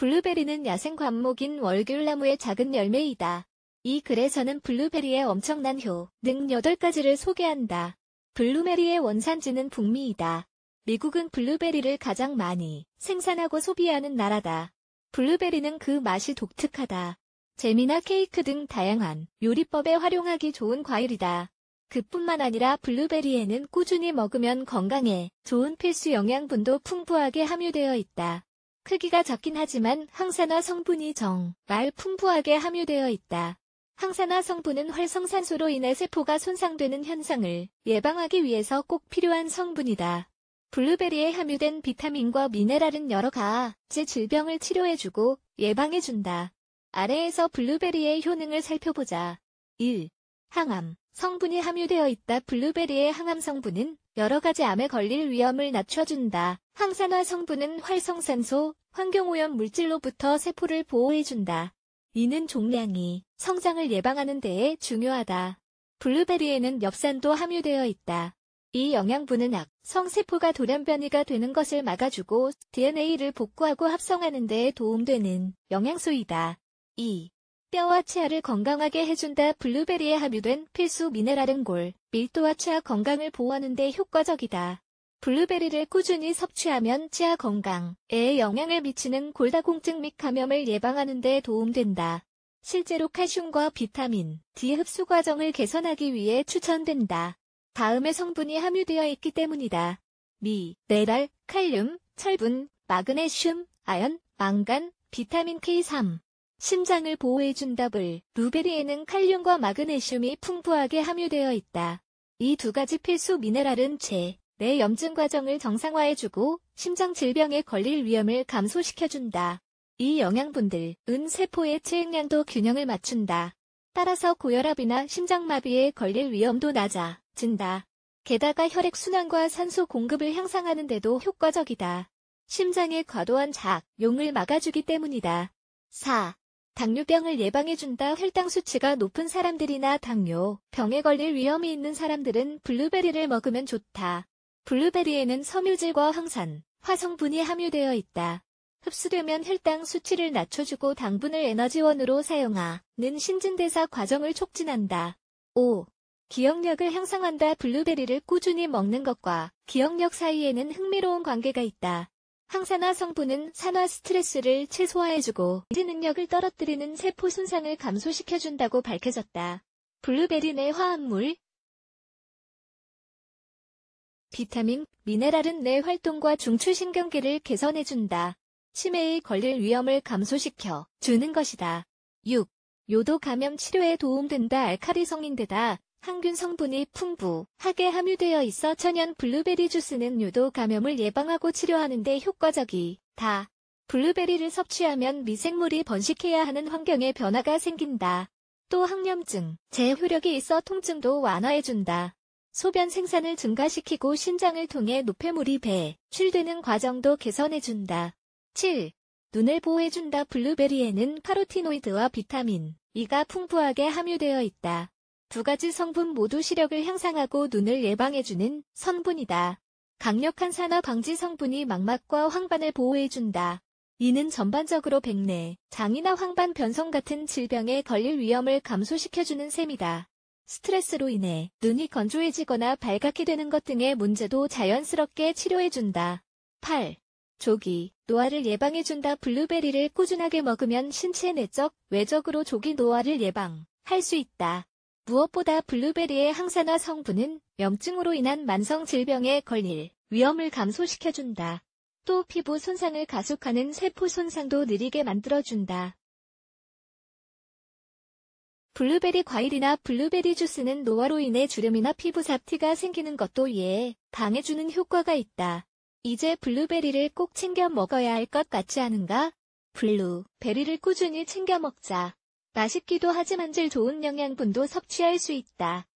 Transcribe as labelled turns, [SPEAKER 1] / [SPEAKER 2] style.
[SPEAKER 1] 블루베리는 야생 관목인 월귤나무의 작은 열매이다. 이 글에서는 블루베리의 엄청난 효능 8가지를 소개한다. 블루베리의 원산지는 북미이다. 미국은 블루베리를 가장 많이 생산하고 소비하는 나라다. 블루베리는 그 맛이 독특하다. 재미나 케이크 등 다양한 요리법에 활용하기 좋은 과일이다. 그뿐만 아니라 블루베리에는 꾸준히 먹으면 건강에 좋은 필수 영양분도 풍부하게 함유되어 있다. 크기가 적긴 하지만 항산화 성분이 정말 풍부하게 함유되어 있다. 항산화 성분은 활성산소로 인해 세포가 손상되는 현상을 예방하기 위해서 꼭 필요한 성분이다. 블루베리에 함유된 비타민과 미네랄은 여러 가지 질병을 치료해주고 예방해준다. 아래에서 블루베리의 효능을 살펴보자. 1. 항암. 성분이 함유되어 있다. 블루베리의 항암 성분은 여러 가지 암에 걸릴 위험을 낮춰준다. 항산화 성분은 활성산소, 환경오염 물질로부터 세포를 보호해준다. 이는 종량이 성장을 예방하는 데에 중요하다. 블루베리에는 엽산도 함유되어 있다. 이 영양분은 악성 세포가 돌연변이가 되는 것을 막아주고 DNA를 복구하고 합성하는 데에 도움되는 영양소이다. 2. 뼈와 치아를 건강하게 해준다. 블루베리에 함유된 필수 미네랄은 골, 밀도와 치아 건강을 보호하는 데 효과적이다. 블루베리를 꾸준히 섭취하면 치아 건강에 영향을 미치는 골다공증 및 감염을 예방하는 데 도움된다. 실제로 칼슘과 비타민 D 흡수 과정을 개선하기 위해 추천된다. 다음의 성분이 함유되어 있기 때문이다. 미, 네랄, 칼륨, 철분, 마그네슘, 아연, 망간, 비타민 K3. 심장을 보호해준다 불. 루베리에는 칼륨과
[SPEAKER 2] 마그네슘이
[SPEAKER 1] 풍부하게 함유되어 있다. 이 두 가지 필수 미네랄은 제내 염증 과정을 정상화해주고 심장 질병에 걸릴 위험을 감소시켜준다. 이 영양분들, 은 세포의 체액량도 균형을 맞춘다. 따라서 고혈압이나 심장마비에 걸릴 위험도 낮아진다. 게다가 혈액순환과 산소 공급을 향상하는 데도 효과적이다. 심장의 과도한 작, 용을 막아주기 때문이다. 4. 당뇨병을 예방해준다 혈당 수치가 높은 사람들이나 당뇨, 병에 걸릴 위험이 있는 사람들은 블루베리를 먹으면 좋다. 블루베리에는 섬유질과 황산 화성분이 함유되어 있다. 흡수되면 혈당 수치를 낮춰주고 당분을 에너지원으로 사용하는 신진대사 과정을 촉진한다. 5. 기억력을 향상한다. 블루베리를 꾸준히 먹는 것과 기억력 사이에는 흥미로운 관계가 있다. 항산화 성분은 산화 스트레스를 최소화해주고 일 능력을 떨어뜨리는 세포 손상을 감소시켜준다고 밝혀졌다. 블루베리 내 화합물, 비타민, 미네랄은 뇌 활동과 중추신경계를 개선해준다. 치매에 걸릴 위험을 감소시켜 주는 것이다. 6. 요도 감염 치료에 도움된다 알카리 성인데다 항균 성분이 풍부하게 함유되어 있어 천연 블루베리 주스는 요도 감염을 예방하고 치료하는 데 효과적이다. 블루베리를 섭취하면 미생물이 번식해야 하는 환경에 변화가 생긴다. 또 항염증, 재효력이 있어 통증도 완화해준다. 소변 생산을 증가시키고 신장을 통해 노폐물이 배출되는 에 과정도 개선해준다. 7. 눈을 보호해준다. 블루베리에는 카로티노이드와 비타민 E가 풍부하게 함유되어 있다. 두 가지 성분 모두 시력을 향상하고 눈을 예방해주는 성분이다. 강력한 산화 방지 성분이 망막과 황반을 보호해준다. 이는 전반적으로 백내, 장이나 황반 변성 같은 질병에 걸릴 위험을 감소시켜주는 셈이다. 스트레스로 인해 눈이 건조해지거나 발각이 되는 것 등의 문제도 자연스럽게 치료해준다. 8. 조기, 노화를 예방해준다. 블루베리를 꾸준하게 먹으면 신체 내적, 외적으로 조기 노화를 예방할 수 있다. 무엇보다 블루베리의 항산화 성분은 염증으로 인한 만성 질병에 걸릴 위험을 감소시켜준다. 또 피부 손상을 가속하는 세포 손상도 느리게 만들어준다. 블루베리 과일이나 블루베리 주스는 노화로 인해 주름이나 피부 잡티가 생기는 것도 예에 방해주는 효과가 있다. 이제 블루베리를 꼭 챙겨 먹어야 할 것 같지 않은가? 블루베리를 꾸준히 챙겨 먹자. 맛있기도 하지만 질 좋은 영양분도 섭취할 수 있다.